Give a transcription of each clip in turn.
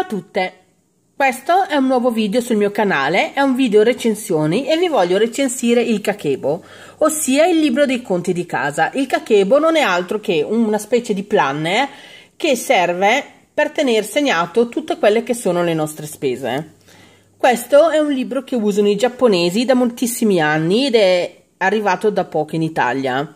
Ciao a tutte! Questo è un nuovo video sul mio canale, è un video recensioni e vi voglio recensire il Kakebo, ossia il libro dei conti di casa. Il Kakebo non è altro che una specie di planner che serve per tenere segnato tutte quelle che sono le nostre spese. Questo è un libro che usano i giapponesi da moltissimi anni ed è arrivato da poco in Italia.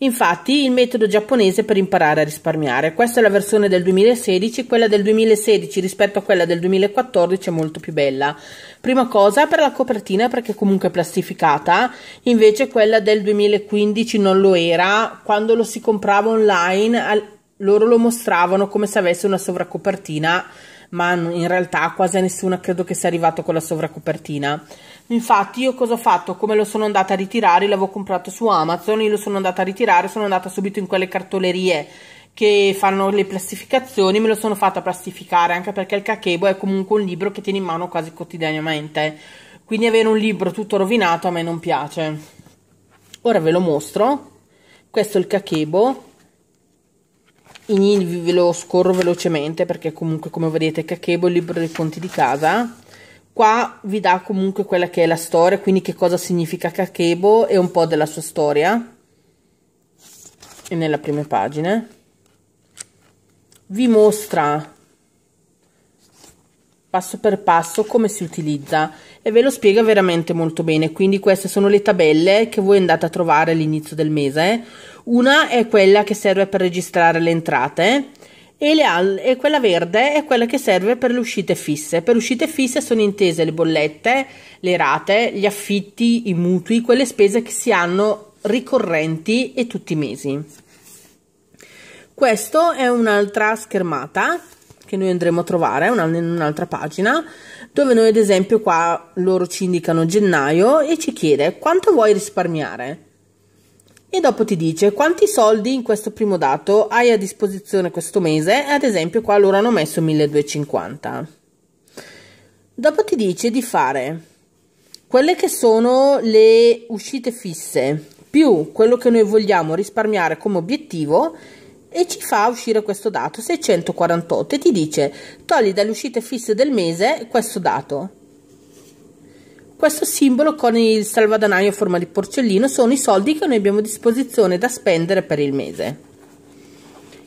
Infatti, il metodo giapponese per imparare a risparmiare. Questa è la versione del 2016, quella del 2016 rispetto a quella del 2014 è molto più bella. Prima cosa per la copertina perché comunque è plastificata, invece quella del 2015 non lo era, quando lo si comprava online al, loro lo mostravano come se avesse una sovracopertina, ma in realtà quasi a nessuno credo che sia arrivato con la sovracopertina. Infatti io cosa ho fatto? Come lo sono andata a ritirare, l'avevo comprato su Amazon, io lo sono andata a ritirare, sono andata subito in quelle cartolerie che fanno le plastificazioni, me lo sono fatta plastificare, anche perché il Kakebo è comunque un libro che tieni in mano quasi quotidianamente. Quindi avere un libro tutto rovinato a me non piace. Ora ve lo mostro. Questo è il Kakebo. In ve lo scorro velocemente perché comunque come vedete Kakebo è il libro dei conti di casa Qua vi dà comunque quella che è la storia, quindi che cosa significa Kakebo e un po' della sua storia. E nella prima pagina vi mostra passo per passo come si utilizza e ve lo spiega veramente molto bene. Quindi queste sono le tabelle che voi andate a trovare all'inizio del mese. Una è quella che serve per registrare le entrate e, al- e, quella verde è quella che serve per le uscite fisse. Per uscite fisse sono intese le bollette, le rate, gli affitti, i mutui, quelle spese che si hanno ricorrenti e tutti i mesi. Questa è un'altra schermata che noi andremo a trovare una, in un'altra pagina dove noi ad esempio qua loro ci indicano gennaio e ci chiede quanto vuoi risparmiare e dopo ti dice quanti soldi in questo primo dato hai a disposizione questo mese, ad esempio qua loro hanno messo 1250. Dopo ti dice di fare quelle che sono le uscite fisse più quello che noi vogliamo risparmiare come obiettivo e ci fa uscire questo dato 648 e ti dice togli dalle uscite fisse del mese questo dato questo simbolo con il salvadanaio a forma di porcellino sono i soldi che noi abbiamo a disposizione da spendere per il mese.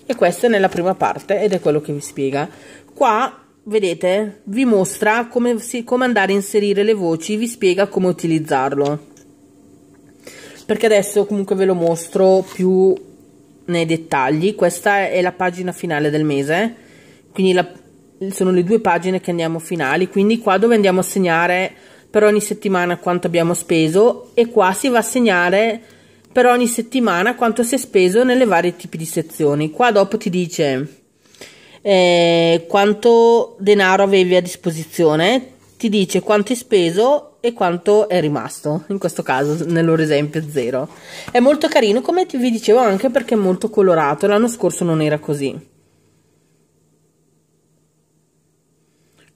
E questa è nella prima parte ed è quello che vi spiega. Qua vedete, vi mostra come, come, andare a inserire le voci, vi spiega come utilizzarlo. Perché adesso comunque ve lo mostro più nei dettagli. Questa è la pagina finale del mese, quindi la, sono le due pagine che andiamo finali, quindi qua dove andiamo a segnare per ogni settimana quanto abbiamo speso e qua si va a segnare per ogni settimana quanto si è speso nelle varie tipi di sezioni. Qua dopo ti dice eh, quanto denaro avevi a disposizione, ti dice quanto hai speso e quanto è rimasto, in questo caso nel loro esempio zero. È molto carino, come vi dicevo anche perché è molto colorato, l'anno scorso non era così.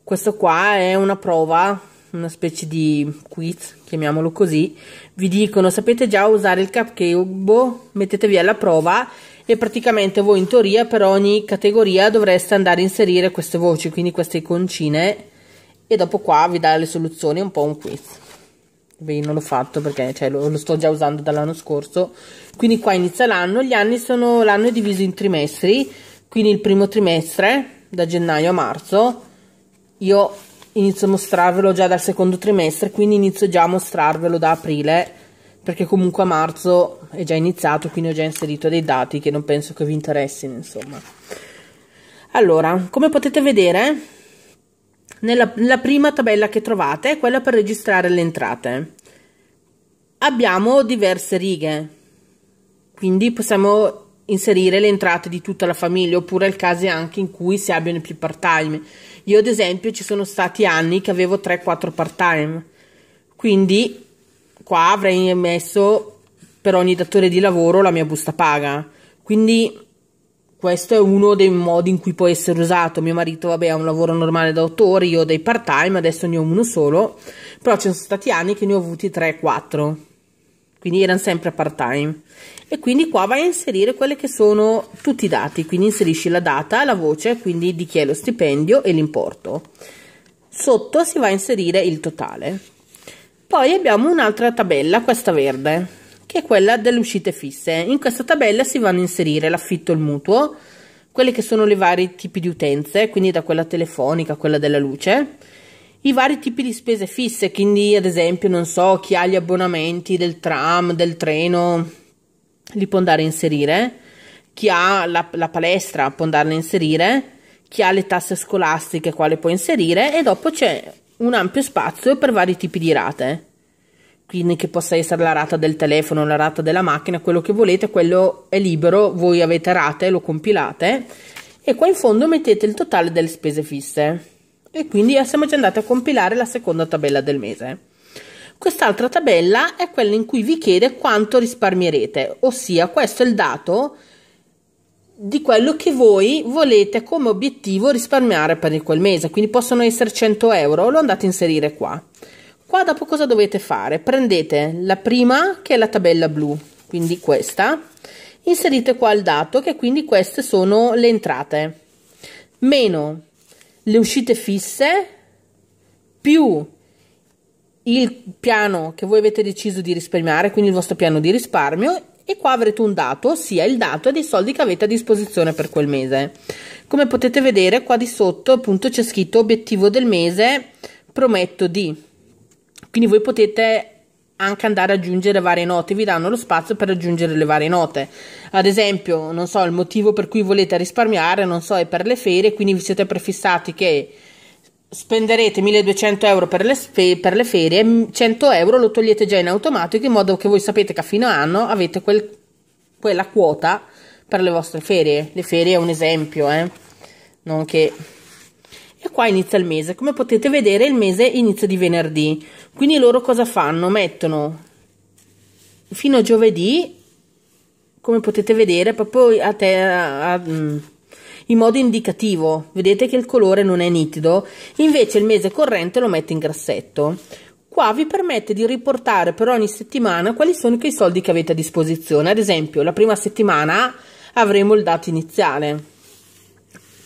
Questo qua è una prova una specie di quiz, chiamiamolo così, vi dicono sapete già usare il capcube, boh, mettetevi alla prova e praticamente voi in teoria per ogni categoria dovreste andare a inserire queste voci, quindi queste iconcine e dopo qua vi dà le soluzioni, un po' un quiz. Beh, non l'ho fatto perché cioè, lo, lo, sto già usando dall'anno scorso. Quindi qua inizia l'anno, gli anni sono l'anno è diviso in trimestri, quindi il primo trimestre da gennaio a marzo io inizio a mostrarvelo già dal secondo trimestre, quindi inizio già a mostrarvelo da aprile, perché comunque a marzo è già iniziato, quindi ho già inserito dei dati che non penso che vi interessino, insomma. Allora, come potete vedere, nella, la prima tabella che trovate è quella per registrare le entrate. Abbiamo diverse righe, quindi possiamo inserire le entrate di tutta la famiglia oppure il caso anche in cui si abbiano più part time. Io ad esempio ci sono stati anni che avevo 3-4 part time, quindi qua avrei messo per ogni datore di lavoro la mia busta paga. Quindi questo è uno dei modi in cui può essere usato. Mio marito, vabbè, ha un lavoro normale da 8 ore, io ho dei part time, adesso ne ho uno solo, però ci sono stati anni che ne ho avuti 3-4 quindi erano sempre part time e quindi qua vai a inserire quelli che sono tutti i dati quindi inserisci la data la voce quindi di chi è lo stipendio e l'importo sotto si va a inserire il totale poi abbiamo un'altra tabella questa verde che è quella delle uscite fisse in questa tabella si vanno a inserire l'affitto e il mutuo quelli che sono le vari tipi di utenze quindi da quella telefonica a quella della luce i vari tipi di spese fisse, quindi ad esempio, non so, chi ha gli abbonamenti del tram, del treno, li può andare a inserire, chi ha la, la palestra può andarla a inserire, chi ha le tasse scolastiche quale può inserire e dopo c'è un ampio spazio per vari tipi di rate quindi che possa essere la rata del telefono, la rata della macchina, quello che volete, quello è libero, voi avete rate, lo compilate e qua in fondo mettete il totale delle spese fisse e quindi siamo già andati a compilare la seconda tabella del mese. Quest'altra tabella è quella in cui vi chiede quanto risparmierete, ossia questo è il dato di quello che voi volete come obiettivo risparmiare per quel mese, quindi possono essere 100 euro, lo andate a inserire qua. Qua dopo cosa dovete fare? Prendete la prima che è la tabella blu, quindi questa, inserite qua il dato che quindi queste sono le entrate, meno le uscite fisse più il piano che voi avete deciso di risparmiare, quindi il vostro piano di risparmio e qua avrete un dato, ossia il dato dei soldi che avete a disposizione per quel mese. Come potete vedere qua di sotto appunto c'è scritto obiettivo del mese, prometto di. Quindi voi potete anche andare ad aggiungere varie note, vi danno lo spazio per aggiungere le varie note. Ad esempio, non so, il motivo per cui volete risparmiare, non so, è per le ferie, quindi vi siete prefissati che spenderete 1200 euro per le, sfe- per le ferie, 100 euro lo togliete già in automatico in modo che voi sapete che a fine anno avete quel, quella quota per le vostre ferie. Le ferie è un esempio, eh? non che e qua inizia il mese. Come potete vedere, il mese inizia di venerdì. Quindi loro cosa fanno? Mettono fino a giovedì, come potete vedere, proprio a te, a, a, mm, in modo indicativo. Vedete che il colore non è nitido, invece il mese corrente lo mette in grassetto. Qua vi permette di riportare per ogni settimana quali sono i soldi che avete a disposizione. Ad esempio, la prima settimana avremo il dato iniziale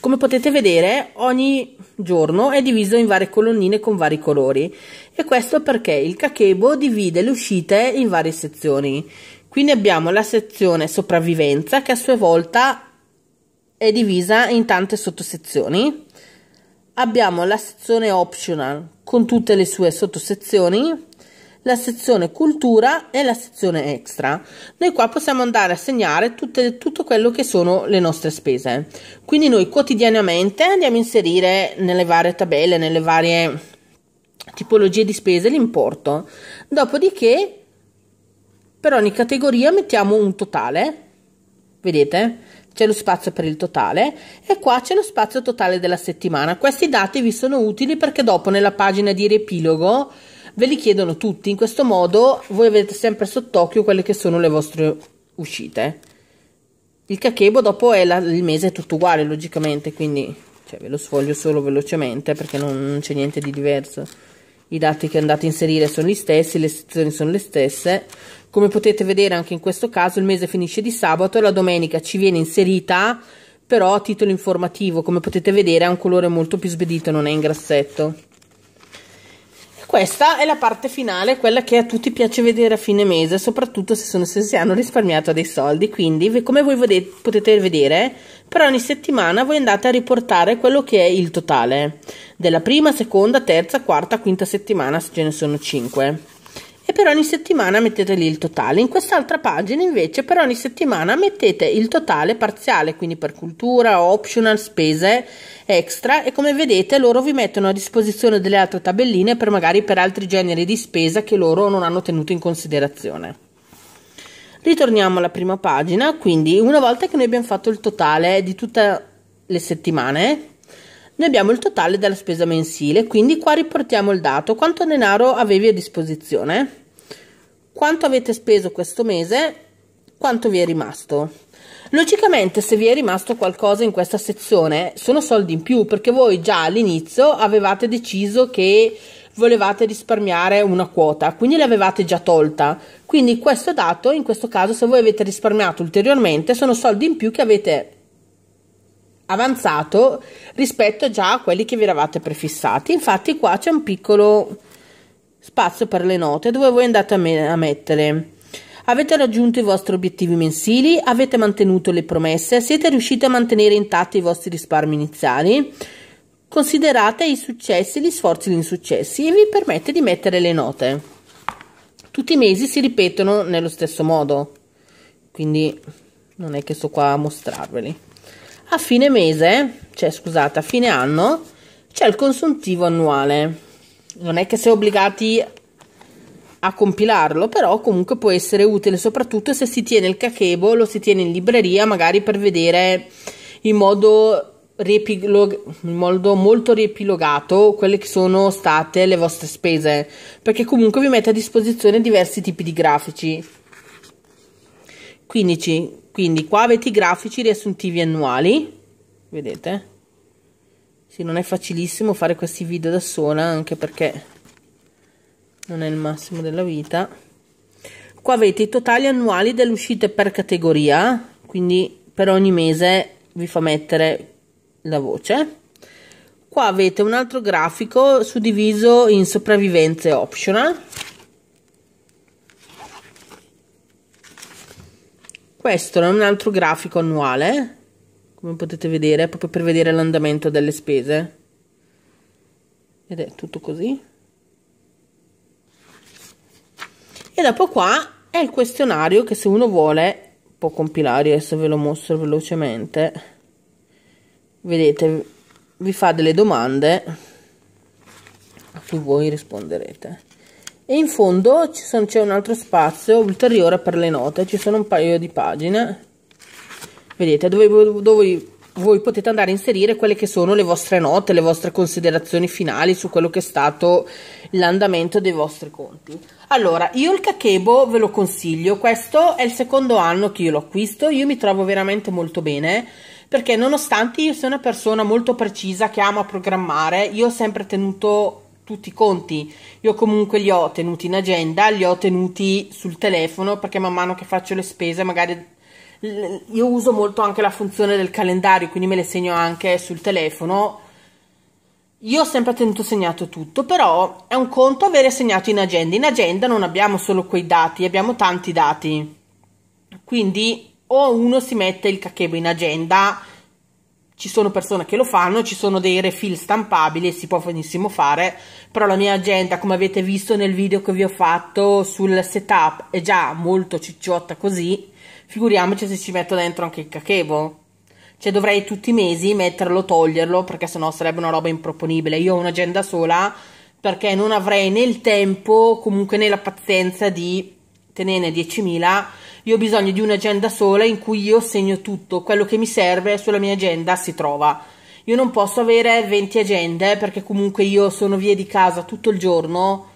come potete vedere ogni giorno è diviso in varie colonnine con vari colori e questo perché il kakebo divide le uscite in varie sezioni. Quindi abbiamo la sezione sopravvivenza che a sua volta è divisa in tante sottosezioni. Abbiamo la sezione optional con tutte le sue sottosezioni la sezione cultura e la sezione extra. Noi qua possiamo andare a segnare tutte, tutto quello che sono le nostre spese. Quindi noi quotidianamente andiamo a inserire nelle varie tabelle, nelle varie tipologie di spese l'importo. Dopodiché per ogni categoria mettiamo un totale. Vedete? c'è lo spazio per il totale e qua c'è lo spazio totale della settimana. Questi dati vi sono utili perché dopo nella pagina di riepilogo ve li chiedono tutti, in questo modo voi avete sempre sott'occhio quelle che sono le vostre uscite. Il cachebo dopo è la, il mese è tutto uguale logicamente, quindi cioè, ve lo sfoglio solo velocemente perché non, non c'è niente di diverso. I dati che andate a inserire sono gli stessi, le sezioni sono le stesse. Come potete vedere anche in questo caso il mese finisce di sabato, la domenica ci viene inserita però a titolo informativo, come potete vedere ha un colore molto più sbedito, non è in grassetto. Questa è la parte finale, quella che a tutti piace vedere a fine mese, soprattutto se, sono, se si hanno risparmiato dei soldi. Quindi, come voi vedete, potete vedere, per ogni settimana voi andate a riportare quello che è il totale della prima, seconda, terza, quarta, quinta settimana, se ce ne sono 5 e per ogni settimana mettete lì il totale. In quest'altra pagina invece per ogni settimana mettete il totale parziale, quindi per cultura, optional, spese extra e come vedete loro vi mettono a disposizione delle altre tabelline per magari per altri generi di spesa che loro non hanno tenuto in considerazione. Ritorniamo alla prima pagina, quindi una volta che noi abbiamo fatto il totale di tutte le settimane, noi abbiamo il totale della spesa mensile, quindi qua riportiamo il dato. Quanto denaro avevi a disposizione? Quanto avete speso questo mese? Quanto vi è rimasto? Logicamente se vi è rimasto qualcosa in questa sezione sono soldi in più perché voi già all'inizio avevate deciso che volevate risparmiare una quota, quindi l'avevate già tolta. Quindi questo dato, in questo caso, se voi avete risparmiato ulteriormente, sono soldi in più che avete avanzato rispetto già a quelli che vi eravate prefissati. Infatti qua c'è un piccolo spazio per le note dove voi andate a, me- a mettere Avete raggiunto i vostri obiettivi mensili? Avete mantenuto le promesse? Siete riusciti a mantenere intatti i vostri risparmi iniziali? Considerate i successi, gli sforzi e gli insuccessi e vi permette di mettere le note. Tutti i mesi si ripetono nello stesso modo, quindi non è che sto qua a mostrarveli. A fine mese, cioè scusate, a fine anno c'è il consuntivo annuale. Non è che sei obbligati a compilarlo, però comunque può essere utile, soprattutto se si tiene il cachebo, lo si tiene in libreria, magari per vedere in modo, riepilog- in modo molto riepilogato quelle che sono state le vostre spese, perché comunque vi mette a disposizione diversi tipi di grafici. 15 quindi qua avete i grafici riassuntivi annuali vedete sì, non è facilissimo fare questi video da sola anche perché non è il massimo della vita qua avete i totali annuali delle uscite per categoria quindi per ogni mese vi fa mettere la voce qua avete un altro grafico suddiviso in sopravvivenze optional questo è un altro grafico annuale, come potete vedere, proprio per vedere l'andamento delle spese. Ed è tutto così. E dopo qua è il questionario che se uno vuole può compilare, adesso ve lo mostro velocemente. Vedete, vi fa delle domande a cui voi risponderete e in fondo c'è un altro spazio ulteriore per le note ci sono un paio di pagine vedete dove, dove voi potete andare a inserire quelle che sono le vostre note le vostre considerazioni finali su quello che è stato l'andamento dei vostri conti allora io il cachebo ve lo consiglio questo è il secondo anno che io lo acquisto io mi trovo veramente molto bene perché nonostante io sia una persona molto precisa che ama programmare io ho sempre tenuto tutti i conti. Io comunque li ho tenuti in agenda, li ho tenuti sul telefono perché man mano che faccio le spese magari io uso molto anche la funzione del calendario, quindi me le segno anche sul telefono. Io ho sempre tenuto segnato tutto, però è un conto avere segnato in agenda. In agenda non abbiamo solo quei dati, abbiamo tanti dati. Quindi o uno si mette il cachebo in agenda ci sono persone che lo fanno, ci sono dei refill stampabili e si può benissimo fare, però la mia agenda, come avete visto nel video che vi ho fatto sul setup, è già molto cicciotta così, figuriamoci se ci metto dentro anche il cachevo. Cioè dovrei tutti i mesi metterlo, toglierlo, perché sennò sarebbe una roba improponibile. Io ho un'agenda sola perché non avrei né il tempo, comunque né la pazienza di tenerne 10.000 io ho bisogno di un'agenda sola in cui io segno tutto, quello che mi serve sulla mia agenda si trova. Io non posso avere 20 agende perché comunque io sono via di casa tutto il giorno,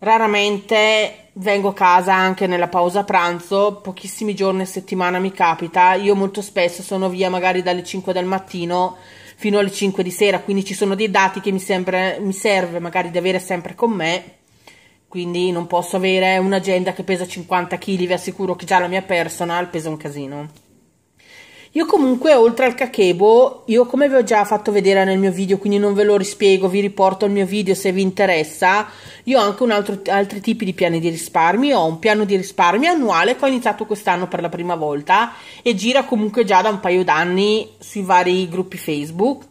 raramente vengo a casa anche nella pausa pranzo, pochissimi giorni a settimana mi capita, io molto spesso sono via magari dalle 5 del mattino fino alle 5 di sera, quindi ci sono dei dati che mi, sempre, mi serve magari di avere sempre con me quindi non posso avere un'agenda che pesa 50 kg, vi assicuro che già la mia personal pesa un casino. Io comunque oltre al kakebo, io come vi ho già fatto vedere nel mio video, quindi non ve lo rispiego, vi riporto il mio video se vi interessa, io ho anche un altro, altri tipi di piani di risparmi, ho un piano di risparmio annuale che ho iniziato quest'anno per la prima volta e gira comunque già da un paio d'anni sui vari gruppi Facebook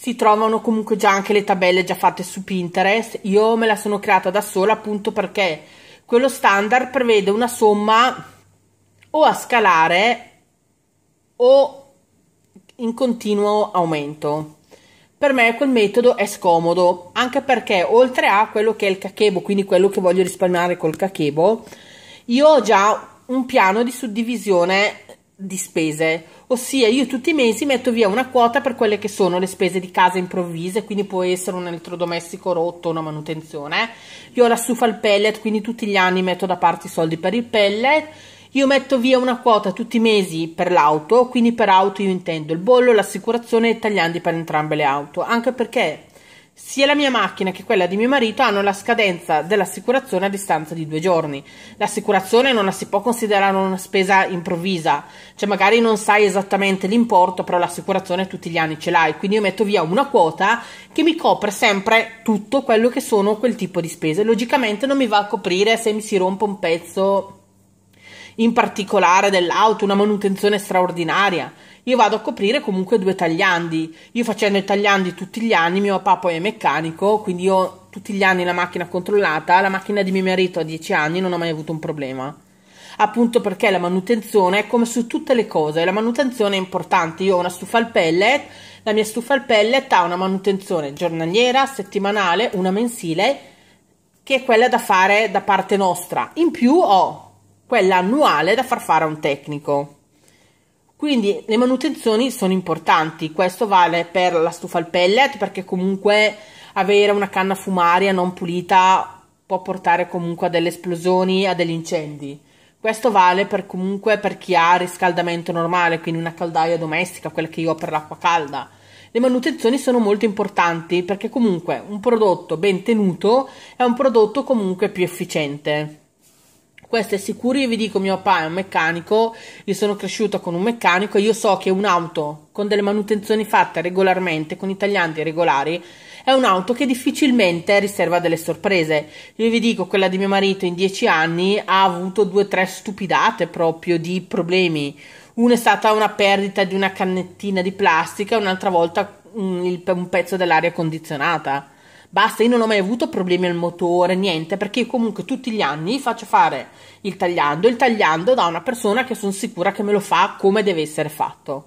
si trovano comunque già anche le tabelle già fatte su Pinterest. Io me la sono creata da sola appunto perché quello standard prevede una somma o a scalare o in continuo aumento. Per me quel metodo è scomodo, anche perché oltre a quello che è il cachebo, quindi quello che voglio risparmiare col cachebo, io ho già un piano di suddivisione di spese, ossia io tutti i mesi metto via una quota per quelle che sono le spese di casa improvvise, quindi può essere un elettrodomestico rotto, una manutenzione. Eh. Io la stufa al pellet, quindi tutti gli anni metto da parte i soldi per il pellet. Io metto via una quota tutti i mesi per l'auto, quindi per auto io intendo il bollo, l'assicurazione e i tagliandi per entrambe le auto, anche perché sia la mia macchina che quella di mio marito hanno la scadenza dell'assicurazione a distanza di due giorni. L'assicurazione non la si può considerare una spesa improvvisa, cioè magari non sai esattamente l'importo, però l'assicurazione tutti gli anni ce l'hai, quindi io metto via una quota che mi copre sempre tutto quello che sono quel tipo di spese. Logicamente non mi va a coprire se mi si rompe un pezzo in particolare dell'auto, una manutenzione straordinaria io vado a coprire comunque due tagliandi. Io facendo i tagliandi tutti gli anni, mio papà poi è meccanico, quindi io tutti gli anni la macchina controllata, la macchina di mio marito a 10 anni non ho mai avuto un problema. Appunto perché la manutenzione è come su tutte le cose, la manutenzione è importante. Io ho una stufa al pellet, la mia stufa al pellet ha una manutenzione giornaliera, settimanale, una mensile, che è quella da fare da parte nostra. In più ho quella annuale da far fare a un tecnico. Quindi le manutenzioni sono importanti, questo vale per la stufa al pellet perché comunque avere una canna fumaria non pulita può portare comunque a delle esplosioni, a degli incendi. Questo vale per comunque per chi ha riscaldamento normale, quindi una caldaia domestica, quella che io ho per l'acqua calda. Le manutenzioni sono molto importanti perché comunque un prodotto ben tenuto è un prodotto comunque più efficiente. Questo è sicuro, io vi dico, mio papà è un meccanico, io sono cresciuta con un meccanico e io so che un'auto con delle manutenzioni fatte regolarmente, con i taglianti regolari, è un'auto che difficilmente riserva delle sorprese. Io vi dico, quella di mio marito in dieci anni ha avuto due o tre stupidate proprio di problemi. Una è stata una perdita di una cannettina di plastica, un'altra volta un, mm, il, un pezzo dell'aria condizionata Basta, io non ho mai avuto problemi al motore, niente, perché comunque tutti gli anni faccio fare il tagliando, il tagliando da una persona che sono sicura che me lo fa come deve essere fatto.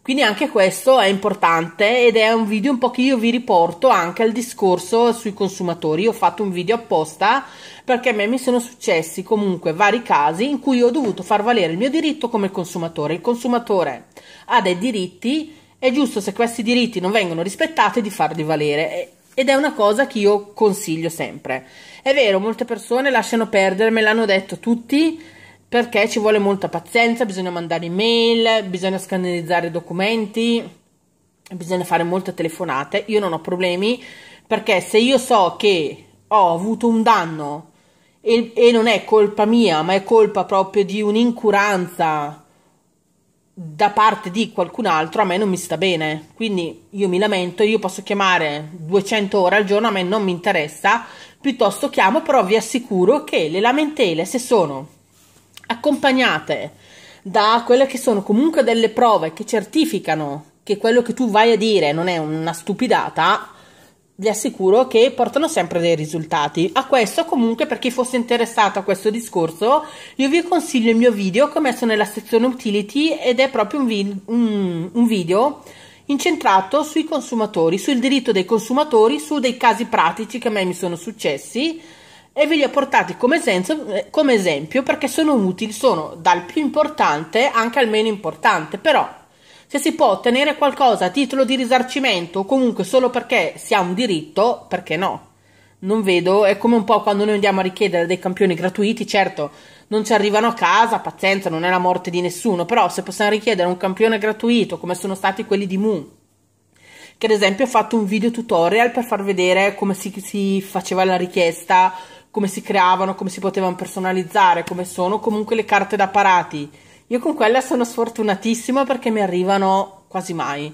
Quindi anche questo è importante ed è un video un po' che io vi riporto anche al discorso sui consumatori. ho fatto un video apposta perché a me mi sono successi comunque vari casi in cui ho dovuto far valere il mio diritto come consumatore. Il consumatore ha dei diritti, è giusto se questi diritti non vengono rispettati di farli valere ed è una cosa che io consiglio sempre. È vero, molte persone lasciano perdere, me l'hanno detto tutti, perché ci vuole molta pazienza, bisogna mandare email, bisogna scannerizzare documenti, bisogna fare molte telefonate. Io non ho problemi, perché se io so che ho avuto un danno e, e non è colpa mia, ma è colpa proprio di un'incuranza da parte di qualcun altro a me non mi sta bene. Quindi io mi lamento, io posso chiamare 200 ore al giorno, a me non mi interessa, piuttosto chiamo, però vi assicuro che le lamentele, se sono accompagnate da quelle che sono comunque delle prove che certificano che quello che tu vai a dire non è una stupidata, vi assicuro che portano sempre dei risultati. A questo, comunque, per chi fosse interessato a questo discorso, io vi consiglio il mio video che ho messo nella sezione utility ed è proprio un, vi- un, un video incentrato sui consumatori, sul diritto dei consumatori, su dei casi pratici che a me mi sono successi e ve li ho portati come esempio, eh, come esempio perché sono utili, sono dal più importante anche al meno importante, però se si può ottenere qualcosa a titolo di risarcimento o comunque solo perché si ha un diritto, perché no? Non vedo, è come un po' quando noi andiamo a richiedere dei campioni gratuiti, certo non ci arrivano a casa, pazienza, non è la morte di nessuno, però se possiamo richiedere un campione gratuito come sono stati quelli di Moon, che ad esempio ha fatto un video tutorial per far vedere come si, si faceva la richiesta, come si creavano, come si potevano personalizzare, come sono comunque le carte da parati io con quella sono sfortunatissima perché mi arrivano quasi mai.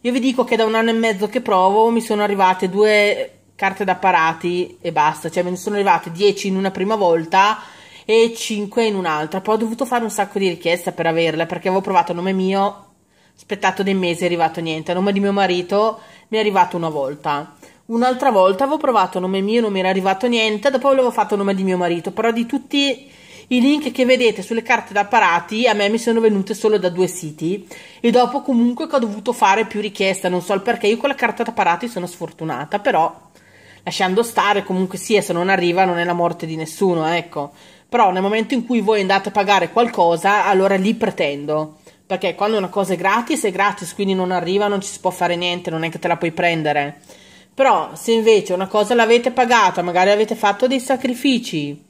Io vi dico che da un anno e mezzo che provo mi sono arrivate due carte da parati e basta, cioè me ne sono arrivate 10 in una prima volta e 5 in un'altra. Poi ho dovuto fare un sacco di richieste per averle perché avevo provato a nome mio, aspettato dei mesi è arrivato niente, a nome di mio marito mi è arrivato una volta. Un'altra volta avevo provato a nome mio, non mi era arrivato niente, dopo avevo fatto a nome di mio marito, però di tutti i link che vedete sulle carte da parati a me mi sono venute solo da due siti e dopo comunque che ho dovuto fare più richieste, non so il perché, io con la carta da parati sono sfortunata, però lasciando stare comunque sia, se non arriva non è la morte di nessuno, ecco. Però nel momento in cui voi andate a pagare qualcosa, allora lì pretendo. Perché quando una cosa è gratis, è gratis, quindi non arriva, non ci si può fare niente, non è che te la puoi prendere. Però se invece una cosa l'avete pagata, magari avete fatto dei sacrifici,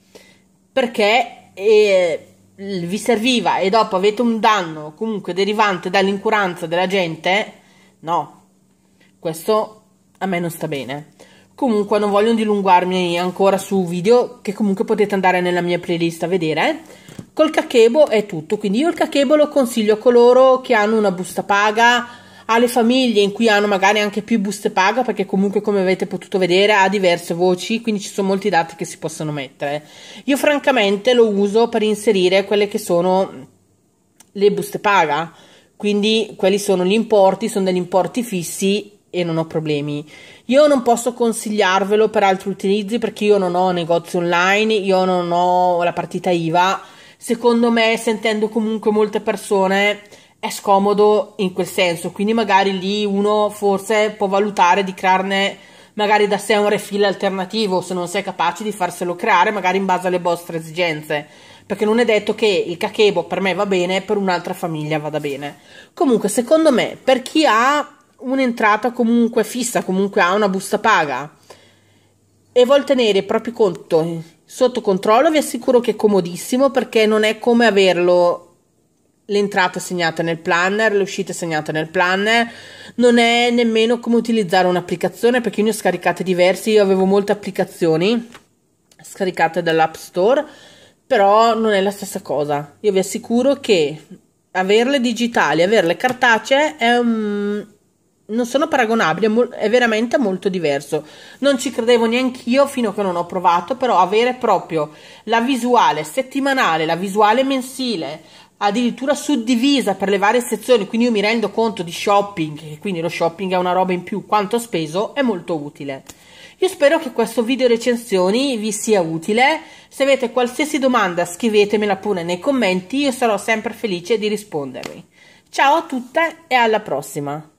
perché e eh, vi serviva e dopo avete un danno comunque derivante dall'incuranza della gente, no, questo a me non sta bene. Comunque non voglio dilungarmi ancora su video che comunque potete andare nella mia playlist a vedere. Col cachebo è tutto, quindi io il cachebo lo consiglio a coloro che hanno una busta paga alle famiglie in cui hanno magari anche più buste paga, perché comunque come avete potuto vedere ha diverse voci, quindi ci sono molti dati che si possono mettere. Io francamente lo uso per inserire quelle che sono le buste paga, quindi quelli sono gli importi, sono degli importi fissi e non ho problemi. Io non posso consigliarvelo per altri utilizzi perché io non ho negozi online, io non ho la partita IVA. Secondo me, sentendo comunque molte persone è scomodo in quel senso, quindi magari lì uno forse può valutare di crearne magari da sé un refill alternativo se non sei capace di farselo creare magari in base alle vostre esigenze perché non è detto che il kakebo per me va bene per un'altra famiglia vada bene comunque secondo me per chi ha un'entrata comunque fissa comunque ha una busta paga e vuol tenere i propri conti sotto controllo vi assicuro che è comodissimo perché non è come averlo l'entrata segnata nel planner, l'uscita è segnata nel planner, non è nemmeno come utilizzare un'applicazione perché io ne ho scaricate diverse, io avevo molte applicazioni scaricate dall'App Store, però non è la stessa cosa. Io vi assicuro che averle digitali, averle cartacee è un non sono paragonabili, è veramente molto diverso. Non ci credevo neanche io fino a che non ho provato, però avere proprio la visuale settimanale, la visuale mensile, addirittura suddivisa per le varie sezioni, quindi io mi rendo conto di shopping, che quindi lo shopping è una roba in più, quanto speso, è molto utile. Io spero che questo video recensioni vi sia utile, se avete qualsiasi domanda scrivetemela pure nei commenti, io sarò sempre felice di rispondervi. Ciao a tutte e alla prossima!